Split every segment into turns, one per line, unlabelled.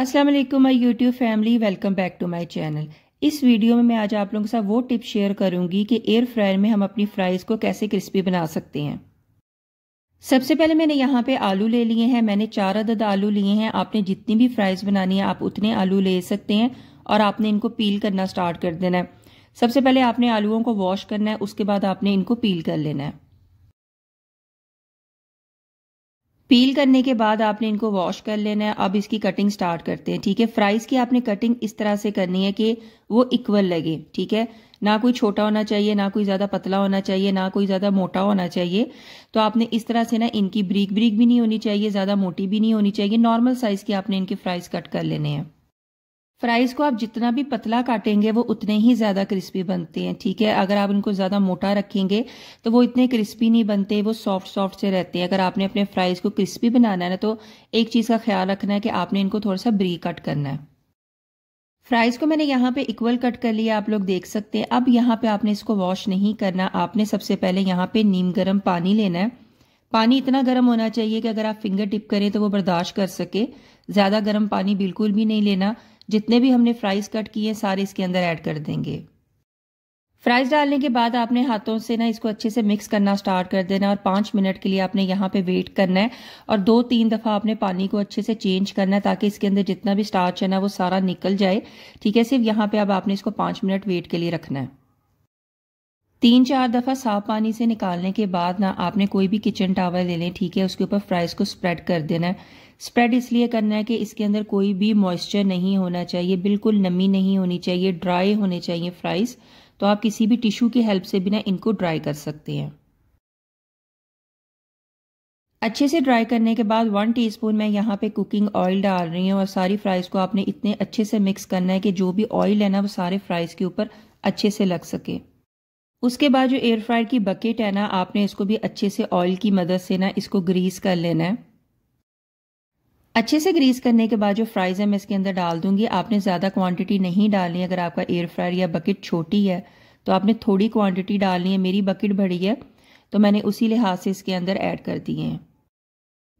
अस्सलाम वालेकुम my YouTube family welcome back to my channel इस वीडियो में मैं आज आप लोगों के साथ वो टिप शेयर करूंगी कि एयर फ्रायर में हम अपनी फ्राइज़ को कैसे क्रिस्पी बना सकते हैं सबसे पहले मैंने यहाँ पे आलू ले लिए हैं मैंने चार अदद आलू लिए हैं आपने जितनी भी फ्राइज़ बनानी है आप उतने आलू ले सकते हैं और आपने इनको पील करना स्टार्ट कर देना है सबसे पहले आपने आलूओं को वॉश करना है उसके बाद आपने इनको पील कर लेना है पील करने के बाद आपने इनको वॉश कर लेना है अब इसकी कटिंग स्टार्ट करते हैं ठीक है फ्राइज़ की आपने कटिंग इस तरह से करनी है कि वो इक्वल लगे ठीक है ना कोई छोटा होना चाहिए ना कोई ज़्यादा पतला होना चाहिए ना कोई ज़्यादा मोटा होना चाहिए तो आपने इस तरह से ना इनकी ब्रीक ब्रीक भी नहीं होनी चाहिए ज़्यादा मोटी भी नहीं होनी चाहिए नॉर्मल साइज़ की आपने इनके फ्राइज़ कट कर लेने हैं फ्राइज़ को आप जितना भी पतला काटेंगे वो उतने ही ज़्यादा क्रिस्पी बनते हैं ठीक है अगर आप इनको ज़्यादा मोटा रखेंगे तो वो इतने क्रिस्पी नहीं बनते वो सॉफ्ट सॉफ्ट से रहते हैं अगर आपने अपने फ्राइज़ को क्रिस्पी बनाना है ना तो एक चीज़ का ख्याल रखना है कि आपने इनको थोड़ा सा ब्री कट करना है फ्राइज़ को मैंने यहाँ पे इक्वल कट कर लिया आप लोग देख सकते हैं अब यहाँ पे आपने इसको वॉश नहीं करना आपने सबसे पहले यहाँ पे नीम गर्म पानी लेना है पानी इतना गर्म होना चाहिए कि अगर आप फिंगर टिप करें तो वो बर्दाश्त कर सके ज़्यादा गर्म पानी बिल्कुल भी नहीं लेना जितने भी हमने फ्राइज कट किए सारे इसके अंदर ऐड कर देंगे फ्राइज डालने के बाद आपने हाथों से ना इसको अच्छे से मिक्स करना स्टार्ट कर देना और पाँच मिनट के लिए आपने यहाँ पे वेट करना है और दो तीन दफ़ा आपने पानी को अच्छे से चेंज करना है ताकि इसके अंदर जितना भी स्टार्च है ना वो सारा निकल जाए ठीक है सिर्फ यहाँ पे अब आपने इसको पाँच मिनट वेट के लिए रखना है तीन चार दफ़ा साफ पानी से निकालने के बाद ना आपने कोई भी किचन टावर ले लें ठीक है उसके ऊपर फ्राइज़ को स्प्रेड कर देना है स्प्रेड इसलिए करना है कि इसके अंदर कोई भी मॉइस्चर नहीं होना चाहिए बिल्कुल नमी नहीं होनी चाहिए ड्राई होने चाहिए फ्राइज़ तो आप किसी भी टिश्यू की हेल्प से बिना इनको ड्राई कर सकते हैं अच्छे से ड्राई करने के बाद वन टीस्पून मैं यहाँ पे कुकिंग ऑयल डाल रही हूँ और सारी फ्राइज़ को आपने इतने अच्छे से मिक्स करना है कि जो भी ऑयल है ना वो सारे फ्राइज़ के ऊपर अच्छे से लग सके उसके बाद जो एयर फ्रायर की बकेट है ना आपने इसको भी अच्छे से ऑयल की मदद से ना इसको ग्रीस कर लेना है अच्छे से ग्रीस करने के बाद जो फ्राइज़ है मैं इसके अंदर डाल दूंगी आपने ज़्यादा क्वांटिटी नहीं डालनी अगर आपका एयर फ्रायर या बकेट छोटी है तो आपने थोड़ी क्वांटिटी डालनी है मेरी बकेट बड़ी है तो मैंने उसी लिहाज से इसके अंदर ऐड कर दिए हैं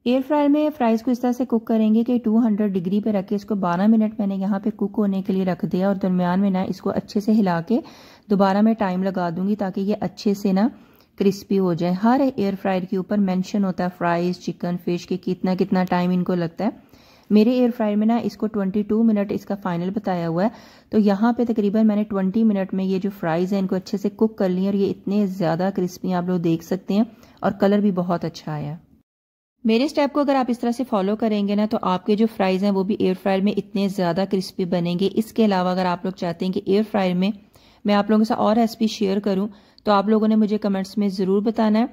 एयर फ्रायर में फ्राइज़ को इस तरह से कुक करेंगे कि 200 डिग्री पे रखे इसको 12 मिनट मैंने यहाँ पे कुक होने के लिए रख दिया और दरमियान में ना इसको अच्छे से हिला के दोबारा मैं टाइम लगा दूंगी ताकि ये अच्छे से ना क्रिस्पी हो जाए हर एयर फ्रायर के ऊपर मेंशन होता है फ्राइज़ चिकन फिश के कितना कितना टाइम इनको लगता है मेरे एयर फ्रायर में ना इसको 22 मिनट इसका फाइनल बताया हुआ है तो यहाँ पे तकरीबन मैंने 20 मिनट में ये जो फ्राइज़ हैं इनको अच्छे से कुक कर लिए और ये इतने ज़्यादा क्रिस्पी आप लोग देख सकते हैं और कलर भी बहुत अच्छा आया मेरे स्टेप को अगर आप इस तरह से फॉलो करेंगे ना तो आपके जो फ्राइज़ हैं वो भी एयर फ्रायर में इतने ज़्यादा क्रिस्पी बनेंगे इसके अलावा अगर आप लोग चाहते हैं कि एयर फ्रायर में मैं आप लोगों के साथ और रेसिपी शेयर करूं तो आप लोगों ने मुझे कमेंट्स में ज़रूर बताना है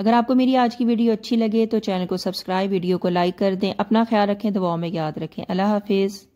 अगर आपको मेरी आज की वीडियो अच्छी लगे तो चैनल को सब्सक्राइब वीडियो को लाइक कर दें अपना ख्याल रखें दवाओं में याद रखें अल्लाह हाफिज़